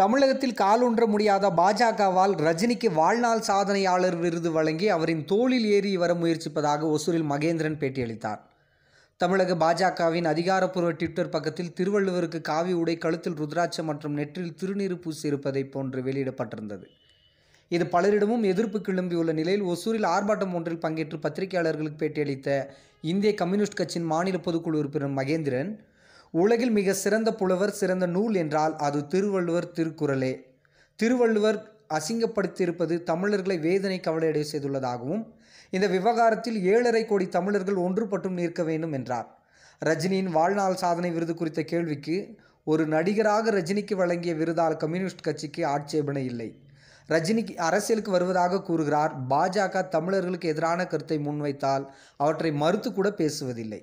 தமிழகத்தில் காலூன்ற முடியாத பாஜகவால் ரஜினிக்கு வாழ்நாள் சாதனையாளர் விருது வழங்கி அவரின் தோளில் ஏறி வர முயற்சிப்பதாக ஒசூரில் மகேந்திரன் பேட்டியளித்தார் தமிழக பாஜகவின் அதிகாரப்பூர்வ ட்விட்டர் பக்கத்தில் திருவள்ளுவருக்கு காவி உடை கழுத்தில் ருத்ராட்சம் மற்றும் நெற்றில் திருநீறு இருப்பதை போன்று வெளியிடப்பட்டிருந்தது இது பலரிடமும் எதிர்ப்பு கிளம்பியுள்ள நிலையில் ஒசூரில் ஆர்ப்பாட்டம் ஒன்றில் பங்கேற்று பத்திரிகையாளர்களுக்கு பேட்டியளித்த இந்திய கம்யூனிஸ்ட் கட்சியின் மாநில பொதுக்குழு உறுப்பினர் மகேந்திரன் உலகில் மிக சிறந்த புலவர் சிறந்த நூல் என்றால் அது திருவள்ளுவர் திருக்குறளே திருவள்ளுவர் அசிங்கப்படுத்தியிருப்பது தமிழர்களை வேதனை கவலையடைய செய்துள்ளதாகவும் இந்த விவகாரத்தில் ஏழரை கோடி தமிழர்கள் ஒன்றுபட்டும் நிற்க வேண்டும் என்றார் ரஜினியின் வாழ்நாள் சாதனை விருது குறித்த கேள்விக்கு ஒரு நடிகராக ரஜினிக்கு வழங்கிய விருதால் கம்யூனிஸ்ட் கட்சிக்கு ஆட்சேபனை இல்லை ரஜினிக்கு அரசியலுக்கு வருவதாக கூறுகிறார் பாஜக தமிழர்களுக்கு எதிரான கருத்தை முன்வைத்தால் அவற்றை மறுத்து கூட பேசுவதில்லை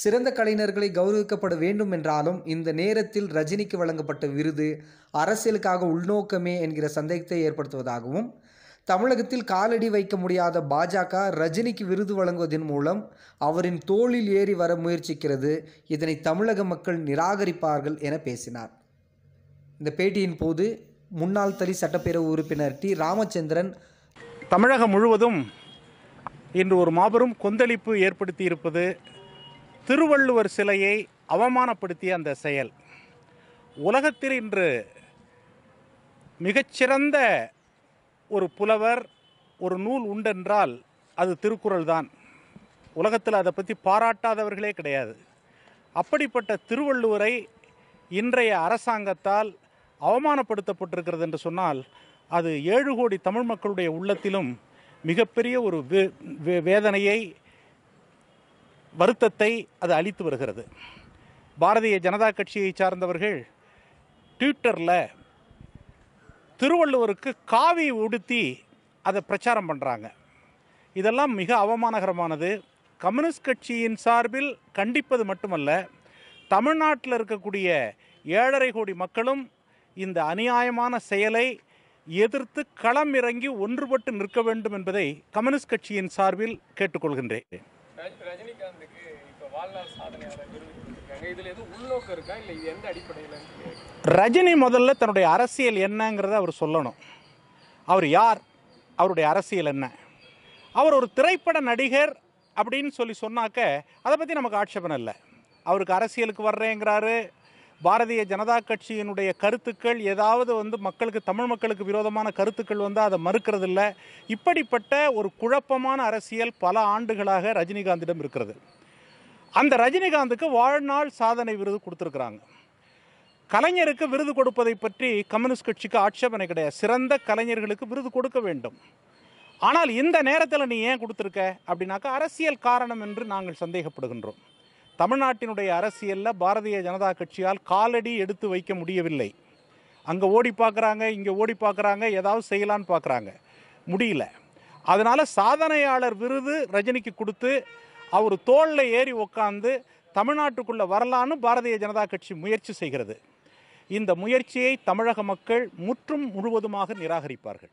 சிறந்த கலைஞர்களை கௌரவிக்கப்பட வேண்டும் என்றாலும் இந்த நேரத்தில் ரஜினிக்கு வழங்கப்பட்ட விருது அரசியலுக்காக உள்நோக்கமே என்கிற சந்தேகத்தை ஏற்படுத்துவதாகவும் தமிழகத்தில் காலடி வைக்க முடியாத பாஜக ரஜினிக்கு விருது வழங்குவதன் மூலம் அவரின் தோளில் ஏறி வர முயற்சிக்கிறது இதனை தமிழக மக்கள் நிராகரிப்பார்கள் என பேசினார் இந்த பேட்டியின் போது முன்னாள் தளி சட்டப்பேரவை உறுப்பினர் டி ராமச்சந்திரன் தமிழகம் முழுவதும் இன்று ஒரு மாபெரும் கொந்தளிப்பு ஏற்படுத்தி இருப்பது திருவள்ளுவர் சிலையை அவமானப்படுத்திய அந்த செயல் உலகத்தில் இன்று மிகச்சிறந்த ஒரு புலவர் ஒரு நூல் உண்டென்றால் அது திருக்குறள் தான் உலகத்தில் அதை பற்றி பாராட்டாதவர்களே கிடையாது அப்படிப்பட்ட திருவள்ளுவரை இன்றைய அரசாங்கத்தால் அவமானப்படுத்தப்பட்டிருக்கிறது என்று சொன்னால் அது ஏழு கோடி தமிழ் மக்களுடைய உள்ளத்திலும் மிகப்பெரிய ஒரு வேதனையை வருத்தத்தை அது அளித்து வருகிறது பாரதிய ஜனதா கட்சியை சார்ந்தவர்கள் ட்விட்டரில் திருவள்ளுவருக்கு காவி உடுத்தி அதை பிரச்சாரம் பண்ணுறாங்க இதெல்லாம் மிக அவமானகரமானது கம்யூனிஸ்ட் கட்சியின் சார்பில் கண்டிப்பது மட்டுமல்ல தமிழ்நாட்டில் இருக்கக்கூடிய ஏழரை கோடி மக்களும் இந்த அநியாயமான செயலை எதிர்த்து களம் இறங்கி ஒன்றுபட்டு நிற்க வேண்டும் என்பதை கம்யூனிஸ்ட் கட்சியின் சார்பில் கேட்டுக்கொள்கின்றேன் ரஜினிகாந்துக்கு வாழ்நாள் சாதனையாளர் எதுவும் உள்நோக்கம் இருக்கா இது எந்த அடிப்படையில் ரஜினி முதல்ல தன்னுடைய அரசியல் என்னங்கிறத அவர் சொல்லணும் அவர் யார் அவருடைய அரசியல் என்ன அவர் ஒரு திரைப்பட நடிகர் அப்படின்னு சொல்லி சொன்னாக்க அதை பற்றி நமக்கு ஆட்சேபம் இல்லை அவருக்கு அரசியலுக்கு வர்றேங்கிறாரு பாரதிய ஜனதா கட்சியினுடைய கருத்துக்கள் ஏதாவது வந்து மக்களுக்கு தமிழ் மக்களுக்கு விரோதமான கருத்துக்கள் வந்து அதை மறுக்கிறது இல்லை இப்படிப்பட்ட ஒரு குழப்பமான அரசியல் பல ஆண்டுகளாக ரஜினிகாந்திடம் இருக்கிறது அந்த ரஜினிகாந்துக்கு வாழ்நாள் சாதனை விருது கொடுத்துருக்குறாங்க கலைஞருக்கு விருது கொடுப்பதை பற்றி கம்யூனிஸ்ட் கட்சிக்கு ஆட்சேபனை கிடையாது சிறந்த கலைஞர்களுக்கு விருது கொடுக்க வேண்டும் ஆனால் இந்த நேரத்தில் நீ ஏன் கொடுத்துருக்க அப்படின்னாக்கா அரசியல் காரணம் என்று நாங்கள் சந்தேகப்படுகின்றோம் தமிழ்நாட்டினுடைய அரசியலில் பாரதிய ஜனதா கட்சியால் காலடி எடுத்து வைக்க முடியவில்லை அங்கே ஓடி பார்க்குறாங்க இங்கே ஓடி பார்க்குறாங்க ஏதாவது செய்யலான்னு பார்க்குறாங்க முடியல அதனால் சாதனையாளர் விருது ரஜினிக்கு கொடுத்து அவர் தோளில் ஏறி உக்காந்து தமிழ்நாட்டுக்குள்ளே வரலான்னு பாரதிய ஜனதா கட்சி முயற்சி செய்கிறது இந்த முயற்சியை தமிழக மக்கள் முற்றும் முழுவதுமாக நிராகரிப்பார்கள்